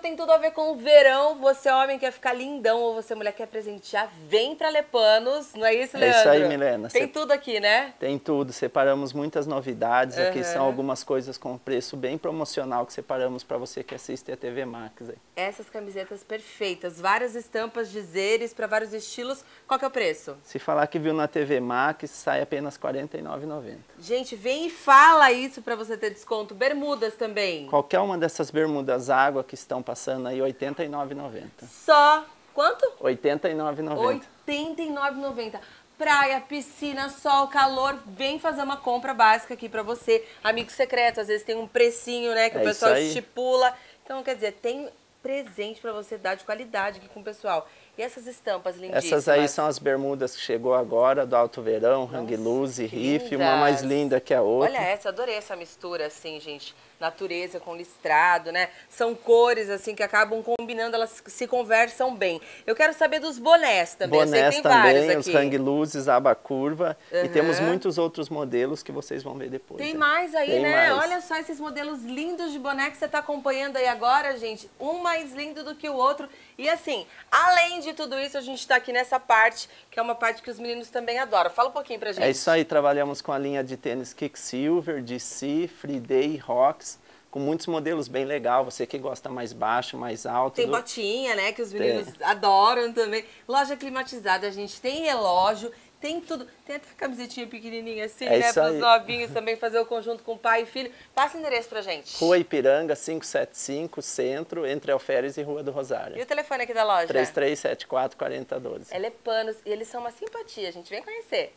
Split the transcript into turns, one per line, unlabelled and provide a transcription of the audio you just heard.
tem tudo a ver com o verão. Você, é homem, quer ficar lindão ou você, é mulher, quer presentear, vem pra Lepanos. Não é isso, Leandro? É isso aí,
Milena. Tem Cê... tudo aqui, né? Tem tudo. Separamos muitas novidades. Uhum. Aqui são algumas coisas com preço bem promocional que separamos para você que assiste a TV Max. Aí.
Essas camisetas perfeitas. Várias estampas, dizeres, para vários estilos. Qual que é o preço?
Se falar que viu na TV Max, sai apenas R$ 49,90.
Gente, vem e fala isso para você ter desconto. Bermudas também.
Qualquer uma dessas bermudas água que estão passando aí R$ 89,90.
Só quanto?
R$ 89,90.
R$ 89,90 praia, piscina, sol, calor, vem fazer uma compra básica aqui para você. Amigo secreto, às vezes tem um precinho, né, que é o pessoal estipula. Então, quer dizer, tem presente para você dar de qualidade aqui com o pessoal. E essas estampas lindíssimas? Essas aí são
as bermudas que chegou agora, do Alto Verão, Nossa, Hang Loose, Riff, uma mais linda que a outra. Olha
essa, adorei essa mistura assim, gente natureza com listrado, né? São cores assim que acabam combinando, elas se conversam bem. Eu quero saber dos bonés também. Bonés tem também, os hang
luzes, aba curva uhum. e temos muitos outros modelos que vocês vão ver depois. Tem né? mais aí, tem né? Mais. Olha
só esses modelos lindos de boné que você está acompanhando aí agora, gente. Um mais lindo do que o outro. E assim, além de tudo isso, a gente está aqui nessa parte, que é uma parte que os meninos também adoram. Fala um pouquinho pra é gente. É isso aí,
trabalhamos com a linha de tênis Kick Silver, DC, Free Day, Rocks, com muitos modelos bem legal. Você que gosta mais baixo, mais alto. Tem do...
botinha, né? Que os é. meninos tem. adoram também. Loja climatizada, a gente tem relógio, tem tudo. Tem até camisetinha pequenininha assim, é né? Para os novinhos também fazer o conjunto com pai e filho. Passa o endereço para gente.
Rua Ipiranga, 575, Centro, entre Alferes e Rua do Rosário. E
o telefone aqui da loja?
3374-4012. Ela
é panos e eles são uma simpatia, gente. Vem conhecer.